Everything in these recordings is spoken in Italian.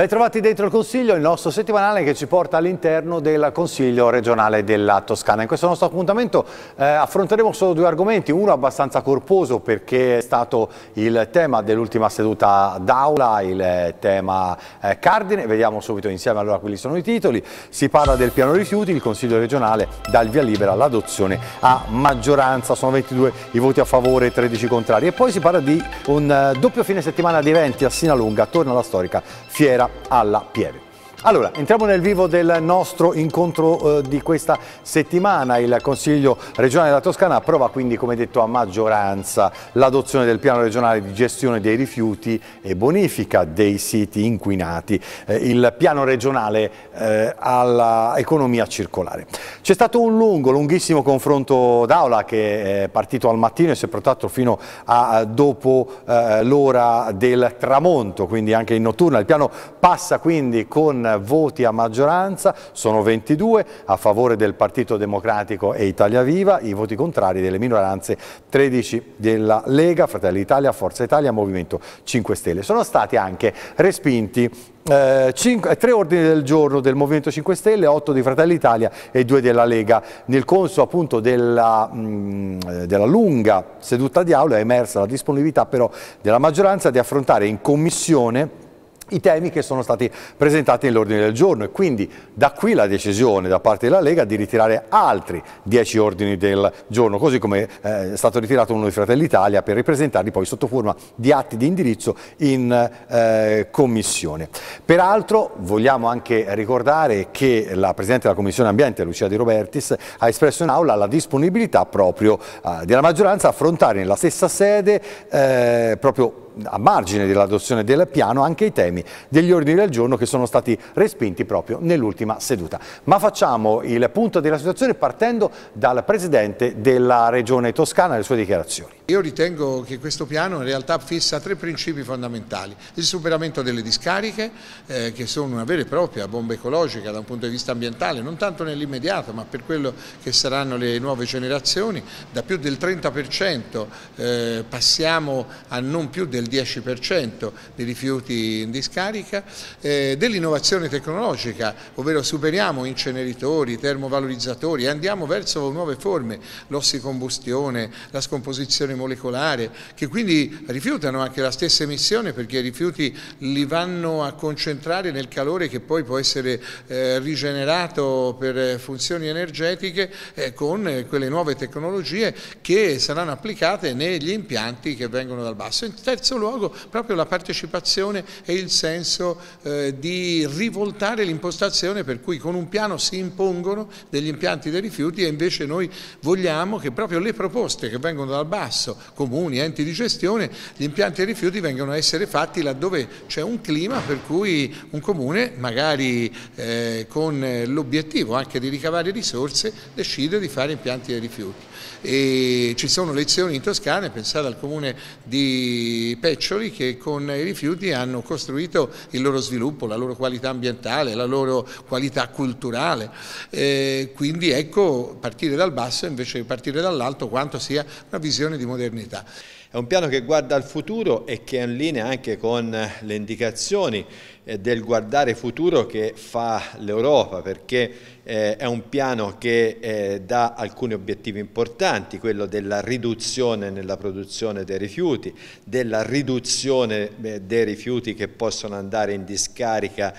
Ben trovati dentro il Consiglio, il nostro settimanale che ci porta all'interno del Consiglio regionale della Toscana. In questo nostro appuntamento eh, affronteremo solo due argomenti, uno abbastanza corposo perché è stato il tema dell'ultima seduta d'aula, il eh, tema eh, cardine, vediamo subito insieme allora quelli sono i titoli, si parla del piano rifiuti, il Consiglio regionale dà il via libera all'adozione a maggioranza, sono 22 i voti a favore e 13 contrari e poi si parla di un eh, doppio fine settimana di eventi a Sinalunga, torna alla storica fiera alla Pieve. Allora, entriamo nel vivo del nostro incontro eh, di questa settimana. Il Consiglio regionale della Toscana approva quindi, come detto, a maggioranza l'adozione del piano regionale di gestione dei rifiuti e bonifica dei siti inquinati, eh, il piano regionale eh, all'economia circolare. C'è stato un lungo, lunghissimo confronto d'aula che è partito al mattino e si è protratto fino a dopo eh, l'ora del tramonto, quindi anche in notturna. Il piano passa quindi con voti a maggioranza, sono 22 a favore del Partito Democratico e Italia Viva, i voti contrari delle minoranze 13 della Lega, Fratelli Italia, Forza Italia, Movimento 5 Stelle. Sono stati anche respinti eh, cinque, eh, tre ordini del giorno del Movimento 5 Stelle, 8 di Fratelli Italia e due della Lega. Nel corso appunto della, mh, mm, della, lunga seduta di aula è emersa la disponibilità però della maggioranza di affrontare in commissione i temi che sono stati presentati nell'ordine del giorno e quindi da qui la decisione da parte della Lega di ritirare altri 10 ordini del giorno, così come eh, è stato ritirato uno dei Fratelli Italia per ripresentarli poi sotto forma di atti di indirizzo in eh, commissione. Peraltro vogliamo anche ricordare che la Presidente della Commissione Ambiente, Lucia Di Robertis, ha espresso in aula la disponibilità proprio eh, della maggioranza a affrontare nella stessa sede eh, proprio a margine dell'adozione del piano anche i temi degli ordini del giorno che sono stati respinti proprio nell'ultima seduta. Ma facciamo il punto della situazione partendo dal Presidente della Regione Toscana e le sue dichiarazioni. Io ritengo che questo piano in realtà fissa tre principi fondamentali. Il superamento delle discariche, eh, che sono una vera e propria bomba ecologica da un punto di vista ambientale, non tanto nell'immediato, ma per quello che saranno le nuove generazioni. Da più del 30% eh, passiamo a non più del 10% dei rifiuti in discarica. Eh, Dell'innovazione tecnologica, ovvero superiamo inceneritori, termovalorizzatori andiamo verso nuove forme, l'ossicombustione, la scomposizione molecolare, che quindi rifiutano anche la stessa emissione perché i rifiuti li vanno a concentrare nel calore che poi può essere eh, rigenerato per funzioni energetiche eh, con quelle nuove tecnologie che saranno applicate negli impianti che vengono dal basso. In terzo luogo proprio la partecipazione e il senso eh, di rivoltare l'impostazione per cui con un piano si impongono degli impianti dei rifiuti e invece noi vogliamo che proprio le proposte che vengono dal basso Palazzo, comuni, enti di gestione, gli impianti rifiuti vengono a essere fatti laddove c'è un clima per cui un comune, magari eh, con eh, l'obiettivo anche di ricavare risorse, decide di fare impianti di rifiuti e ci sono lezioni in Toscana, pensate al comune di Peccioli che con i rifiuti hanno costruito il loro sviluppo, la loro qualità ambientale, la loro qualità culturale, eh, quindi ecco partire dal basso invece che partire dall'alto quanto sia una visione di modernità. È un piano che guarda al futuro e che è in linea anche con le indicazioni eh, del guardare futuro che fa l'Europa, perché eh, è un piano che eh, dà alcuni obiettivi importanti, quello della riduzione nella produzione dei rifiuti, della riduzione dei rifiuti che possono andare in discarica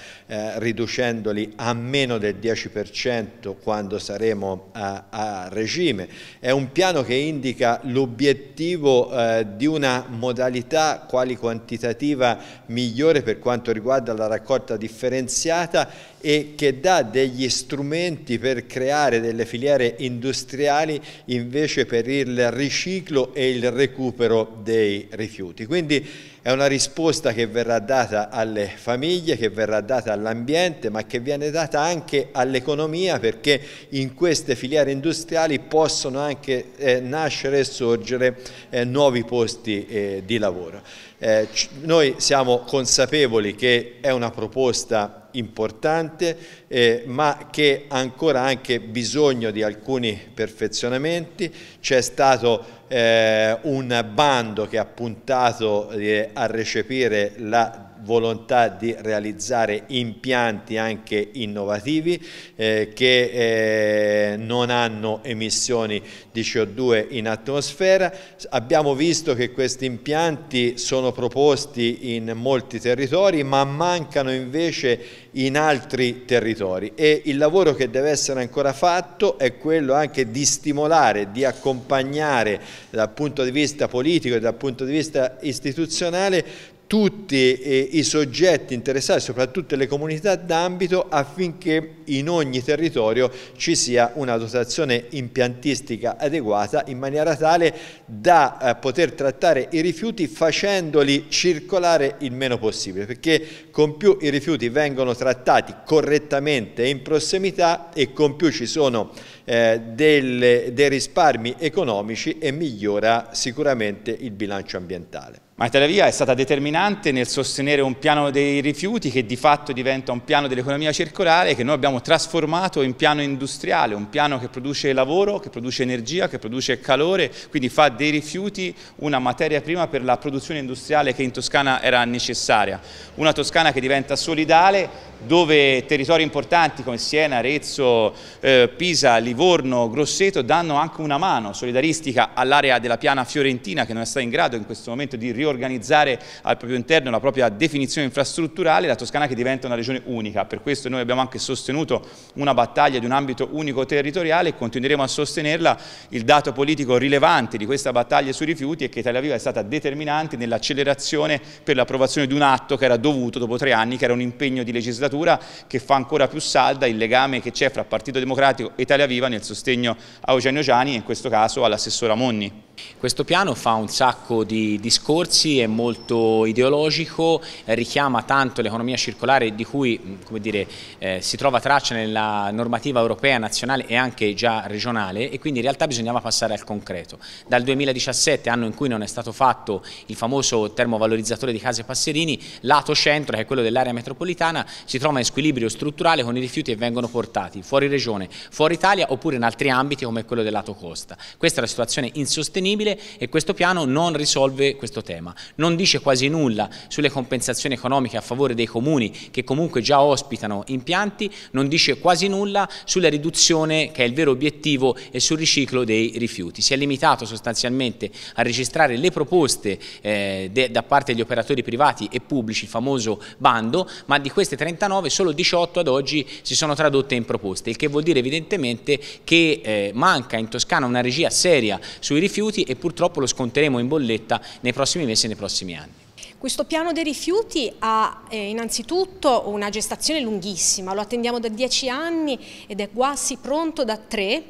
riducendoli a meno del 10% quando saremo a, a, regime. È un piano che indica l'obiettivo di una modalità quali quantitativa migliore per quanto riguarda riguarda la raccolta differenziata e che dà degli strumenti per creare delle filiere industriali invece per il riciclo e il recupero dei rifiuti. Quindi è una risposta che verrà data alle famiglie, che verrà data all'ambiente, ma che viene data anche all'economia perché in queste filiere industriali possono anche eh, nascere e sorgere eh, nuovi posti eh, di lavoro. Eh, noi siamo consapevoli che è una proposta importante, eh, ma che ancora anche bisogno di alcuni perfezionamenti. C'è stato eh, un bando che ha puntato eh, a recepire la volontà di realizzare impianti anche innovativi eh, che eh, non hanno emissioni di CO2 in atmosfera. Abbiamo visto che questi impianti sono proposti in molti territori ma mancano invece in altri territori e il lavoro che deve essere ancora fatto è quello anche di stimolare, di accompagnare dal punto di vista politico e dal punto di vista istituzionale tutti eh, i soggetti interessati, soprattutto le comunità d'ambito, affinché in ogni territorio ci sia una dotazione impiantistica adeguata in maniera tale da eh, poter trattare i rifiuti facendoli circolare il meno possibile, perché con più i rifiuti vengono trattati correttamente in prossimità e con più ci sono eh, delle, dei risparmi economici e migliora sicuramente il bilancio ambientale ma Italia Via è stata determinante nel sostenere un piano dei rifiuti che di fatto diventa un piano dell'economia circolare che noi abbiamo trasformato in piano industriale, un piano che produce lavoro, che produce energia, che produce calore, quindi fa dei rifiuti una materia prima per la produzione industriale che in Toscana era necessaria. Una Toscana che diventa solidale dove territori importanti come Siena, Arezzo, eh, Pisa, Livorno, Grosseto danno anche una mano solidaristica all'area della piana fiorentina che non è stata in grado in questo momento di riorganizzare al proprio interno la propria definizione infrastrutturale, la Toscana che diventa una regione unica. Per questo noi abbiamo anche sostenuto una battaglia di un ambito unico territoriale e continueremo a sostenerla. Il dato politico rilevante di questa battaglia sui rifiuti è che Italia Viva è stata determinante nell'accelerazione per l'approvazione di un atto che era dovuto dopo tre anni, che era un impegno di legislatura legislatura che fa ancora più salda il legame che c'è fra Partito Democratico e Italia Viva nel sostegno a Eugenio Giani e in questo caso all'assessora Monni. Questo piano fa un sacco di discorsi, è molto ideologico, richiama tanto l'economia circolare di cui mm, dire, eh, si trova traccia nella normativa europea, nazionale e anche già regionale e quindi in realtà bisognava passare al concreto. Dal 2017, anno in cui non è stato fatto il famoso termovalorizzatore di case passerini, lato centro, che è quello dell'area metropolitana, si trova in squilibrio strutturale con i rifiuti che vengono portati fuori regione, fuori Italia oppure in altri ambiti come quello del lato costa. Questa è la situazione insostenibile sostenibile e questo piano non risolve questo tema. Non dice quasi nulla sulle compensazioni economiche a favore dei comuni che comunque già ospitano impianti, non dice quasi nulla sulla riduzione che è il vero obiettivo e sul riciclo dei rifiuti. Si è limitato sostanzialmente a registrare le proposte eh, de, da parte degli operatori privati e pubblici, il famoso bando, ma di queste 39 solo 18 ad oggi si sono tradotte in proposte, il che vuol dire evidentemente che eh, manca in Toscana una regia seria sui rifiuti rifiuti e purtroppo lo sconteremo in bolletta nei prossimi mesi e nei prossimi anni. Questo piano dei rifiuti ha eh, innanzitutto una gestazione lunghissima, lo attendiamo da dieci anni ed è quasi pronto da tre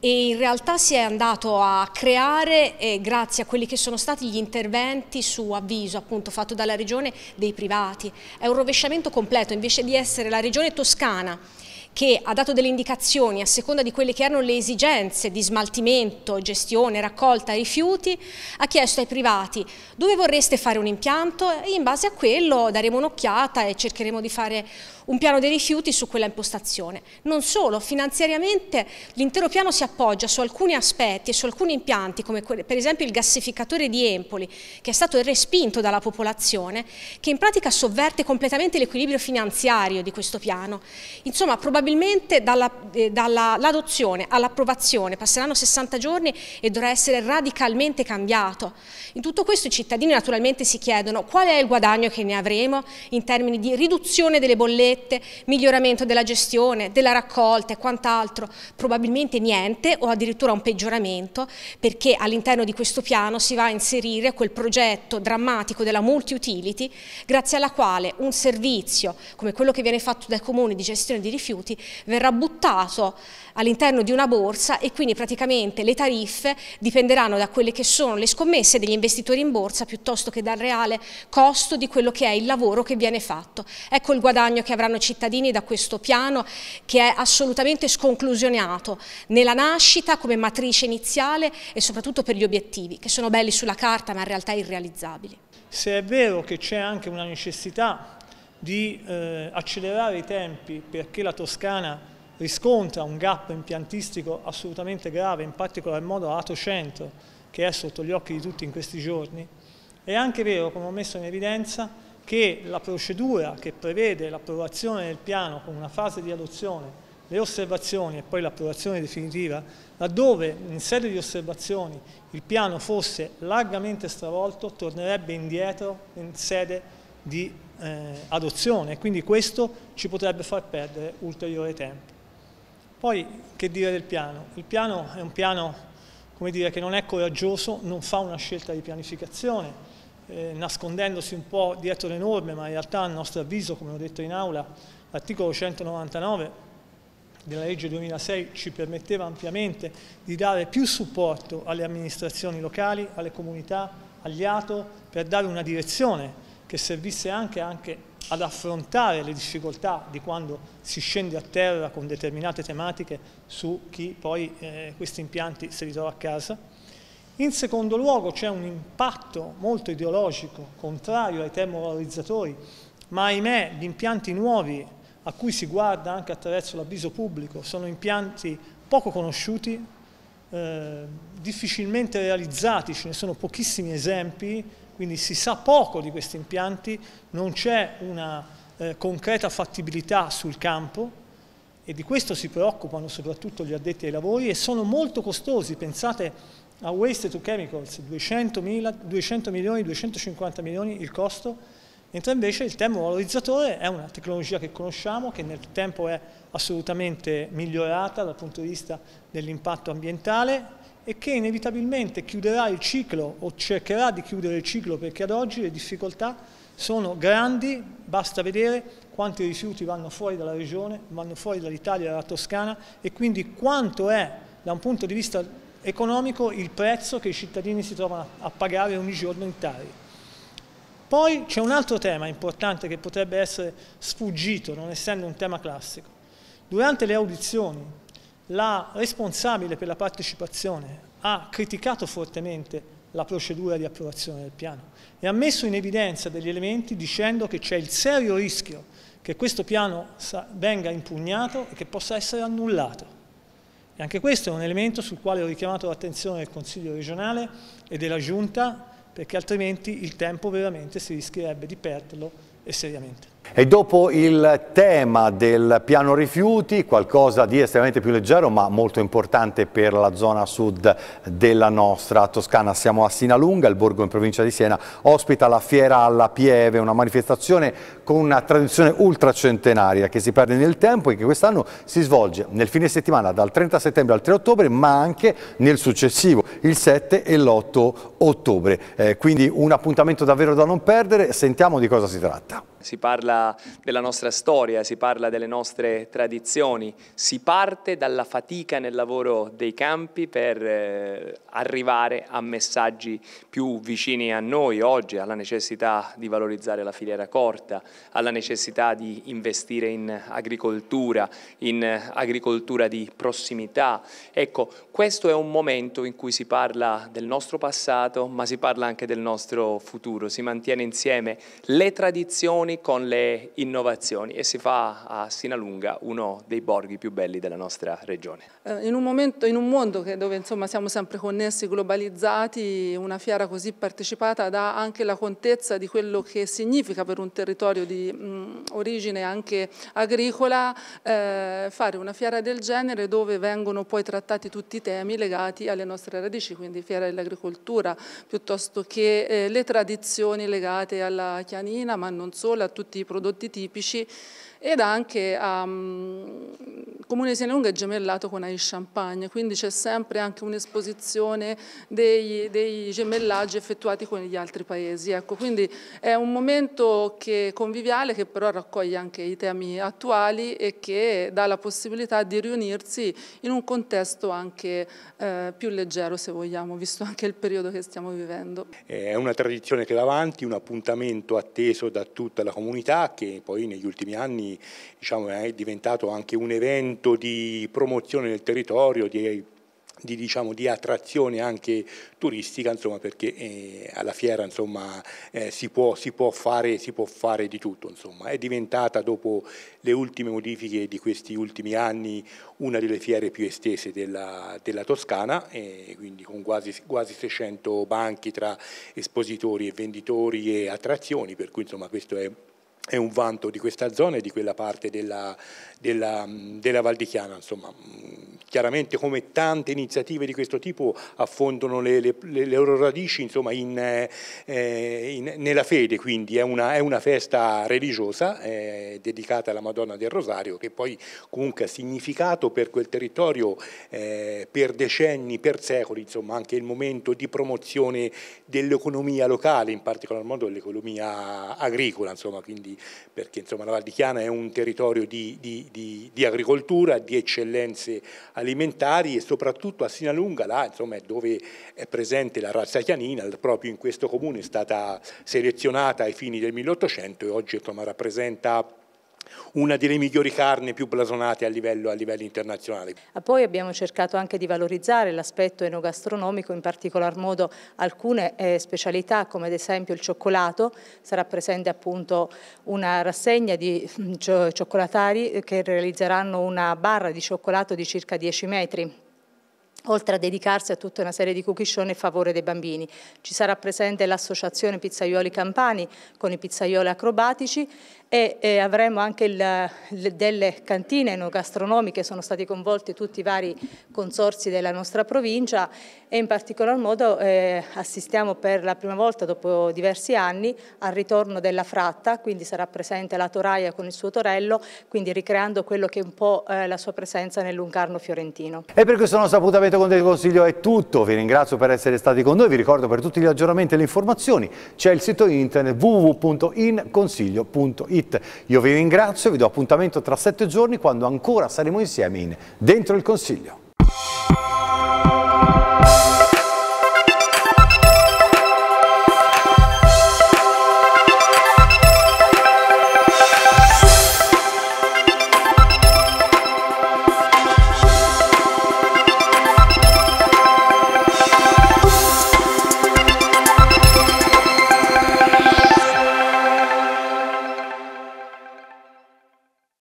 e in realtà si è andato a creare eh, grazie a quelli che sono stati gli interventi su avviso appunto fatto dalla regione dei privati. È un rovesciamento completo invece di essere la regione toscana che ha dato delle indicazioni a seconda di quelle che erano le esigenze di smaltimento, gestione, raccolta rifiuti, ha chiesto ai privati dove vorreste fare un impianto e in base a quello daremo un'occhiata e cercheremo di fare un piano dei rifiuti su quella impostazione. Non solo, finanziariamente l'intero piano si appoggia su alcuni aspetti e su alcuni impianti come per esempio il gassificatore di Empoli che è stato respinto dalla popolazione che in pratica sovverte completamente l'equilibrio finanziario di questo piano. Insomma, probabilmente probabilmente dall'adozione dalla, eh, all'approvazione passeranno 60 giorni e dovrà essere radicalmente cambiato. In tutto questo i cittadini naturalmente si chiedono qual è il guadagno che ne avremo in termini di riduzione delle bollette, miglioramento della gestione, della raccolta e quant'altro. Probabilmente niente o addirittura un peggioramento perché all'interno di questo piano si va a inserire quel progetto drammatico della multi-utility grazie alla quale un servizio come quello che viene fatto dai comuni di gestione di rifiuti minuti, verrà buttato all'interno di una borsa e quindi praticamente le tariffe dipenderanno da quelle che sono le scommesse degli investitori in borsa piuttosto che dal reale costo di quello che è il lavoro che viene fatto. Ecco il guadagno che avranno i cittadini da questo piano che è assolutamente sconclusionato nella nascita come matrice iniziale e soprattutto per gli obiettivi che sono belli sulla carta ma in realtà irrealizzabili. Se è vero che c'è anche una necessità di eh, accelerare i tempi perché la Toscana riscontra un gap impiantistico assolutamente grave, in particolar modo lato Centro, che è sotto gli occhi di tutti in questi giorni. È anche vero, come ho messo in evidenza, che la procedura che prevede l'approvazione del piano con una fase di adozione, le osservazioni e poi l'approvazione definitiva, laddove in sede di osservazioni il piano fosse largamente stravolto, tornerebbe indietro in sede di eh, adozione, quindi questo ci potrebbe far perdere ulteriore tempo. Poi che dire del piano? Il piano è un piano dire, che non è coraggioso, non fa una scelta di pianificazione, eh, nascondendosi un po' dietro le norme, ma in realtà a nostro avviso, come ho detto in aula, l'articolo 199 della legge 2006 ci permetteva ampiamente di dare più supporto alle amministrazioni locali, alle comunità, agli ATO, per dare una direzione che servisse anche, anche ad affrontare le difficoltà di quando si scende a terra con determinate tematiche su chi poi eh, questi impianti si ritrova a casa. In secondo luogo c'è un impatto molto ideologico, contrario ai termovalorizzatori, ma ahimè gli impianti nuovi a cui si guarda anche attraverso l'avviso pubblico sono impianti poco conosciuti, eh, difficilmente realizzati, ce ne sono pochissimi esempi, quindi si sa poco di questi impianti, non c'è una eh, concreta fattibilità sul campo e di questo si preoccupano soprattutto gli addetti ai lavori e sono molto costosi, pensate a Waste to Chemicals, 200, mila, 200 milioni, 250 milioni il costo, mentre invece il termovalorizzatore è una tecnologia che conosciamo, che nel tempo è assolutamente migliorata dal punto di vista dell'impatto ambientale, e che inevitabilmente chiuderà il ciclo o cercherà di chiudere il ciclo perché ad oggi le difficoltà sono grandi, basta vedere quanti rifiuti vanno fuori dalla regione, vanno fuori dall'Italia, dalla Toscana e quindi quanto è da un punto di vista economico il prezzo che i cittadini si trovano a pagare ogni giorno in Tari. Poi c'è un altro tema importante che potrebbe essere sfuggito, non essendo un tema classico. Durante le audizioni la responsabile per la partecipazione ha criticato fortemente la procedura di approvazione del piano e ha messo in evidenza degli elementi dicendo che c'è il serio rischio che questo piano venga impugnato e che possa essere annullato. E anche questo è un elemento sul quale ho richiamato l'attenzione del Consiglio regionale e della Giunta perché altrimenti il tempo veramente si rischierebbe di perderlo e seriamente. E dopo il tema del piano rifiuti, qualcosa di estremamente più leggero ma molto importante per la zona sud della nostra Toscana, siamo a Sinalunga, il borgo in provincia di Siena, ospita la Fiera alla Pieve, una manifestazione con una tradizione ultracentenaria che si perde nel tempo e che quest'anno si svolge nel fine settimana dal 30 settembre al 3 ottobre ma anche nel successivo, il 7 e l'8 ottobre. Eh, quindi un appuntamento davvero da non perdere, sentiamo di cosa si tratta si parla della nostra storia, si parla delle nostre tradizioni, si parte dalla fatica nel lavoro dei campi per eh, arrivare a messaggi più vicini a noi oggi, alla necessità di valorizzare la filiera corta, alla necessità di investire in agricoltura, in agricoltura di prossimità. Ecco, questo è un momento in cui si parla del nostro passato, ma si parla anche del nostro futuro, si mantiene insieme le tradizioni con le innovazioni e si fa a Sinalunga uno dei borghi più belli della nostra regione. Eh, in un, momento, in un mondo che, dove insomma, siamo sempre connessi, globalizzati, una fiera così partecipata dà anche la contezza di quello che significa per un territorio di mh, mm, origine anche agricola eh, fare una fiera del genere dove vengono poi trattati tutti i temi legati alle nostre radici, quindi fiera dell'agricoltura piuttosto che eh, le tradizioni legate alla chianina, ma non solo sole, a tutti i prodotti tipici ed anche a um, Comune Senelunga è gemellato con Ai Champagne, quindi c'è sempre anche un'esposizione dei, dei, gemellaggi effettuati con gli altri paesi. Ecco, quindi è un momento che, conviviale che però raccoglie anche i temi attuali e che dà la possibilità di riunirsi in un contesto anche eh, più leggero, se vogliamo, visto anche il periodo che stiamo vivendo. È una tradizione che va avanti, un appuntamento atteso da tutta la della comunità che poi negli ultimi anni diciamo, è diventato anche un evento di promozione del territorio, di di, diciamo, di, attrazione anche turistica, insomma, perché eh, alla fiera insomma, eh, si, può, si, può fare, si, può, fare, di tutto. Insomma. È diventata, dopo le ultime modifiche di questi ultimi anni, una delle fiere più estese della, della Toscana, eh, quindi con quasi, quasi, 600 banchi tra espositori e venditori e attrazioni, per cui insomma, questo è è un vanto di questa zona e di quella parte della, della, della Val di Chiana, insomma, Chiaramente come tante iniziative di questo tipo affondano le, le, le loro radici insomma, in, eh, in, nella fede, quindi è una, è una festa religiosa eh, dedicata alla Madonna del Rosario che poi comunque ha significato per quel territorio eh, per decenni, per secoli, insomma anche il momento di promozione dell'economia locale, in particolar modo dell'economia agricola, insomma, quindi, perché insomma, la Val di Chiana è un territorio di, di, di, di agricoltura, di eccellenze alimentari e soprattutto a Sinalunga, là, insomma, dove è presente la razza chianina, proprio in questo comune è stata selezionata ai fini del 1800 e oggi insomma, rappresenta una delle migliori carni più blasonate a livello, a livello internazionale. Ah, poi abbiamo cercato anche di valorizzare l'aspetto enogastronomico, in particolar modo alcune eh, specialità come ad esempio il cioccolato, sarà presente appunto una rassegna di mm, cioccolatari che realizzeranno una barra di cioccolato di circa 10 metri oltre a dedicarsi a tutta una serie di cucchiscioni a favore dei bambini. Ci sarà presente l'associazione Pizzaioli Campani con i pizzaioli acrobatici e, e avremo anche il, le, delle cantine gastronomiche, sono stati coinvolti tutti i vari consorsi della nostra provincia e in particolar modo eh, assistiamo per la prima volta dopo diversi anni al ritorno della fratta, quindi sarà presente la toraia con il suo torello, quindi ricreando quello che è un po' eh, la sua presenza nell'Uncarno fiorentino. E per questo nostro appuntamento con del Consiglio è tutto, vi ringrazio per essere stati con noi, vi ricordo per tutti gli aggiornamenti e le informazioni c'è il sito internet www.inconsiglio.it It. Io vi ringrazio, vi do appuntamento tra sette giorni quando ancora saremo insieme in Dentro il Consiglio.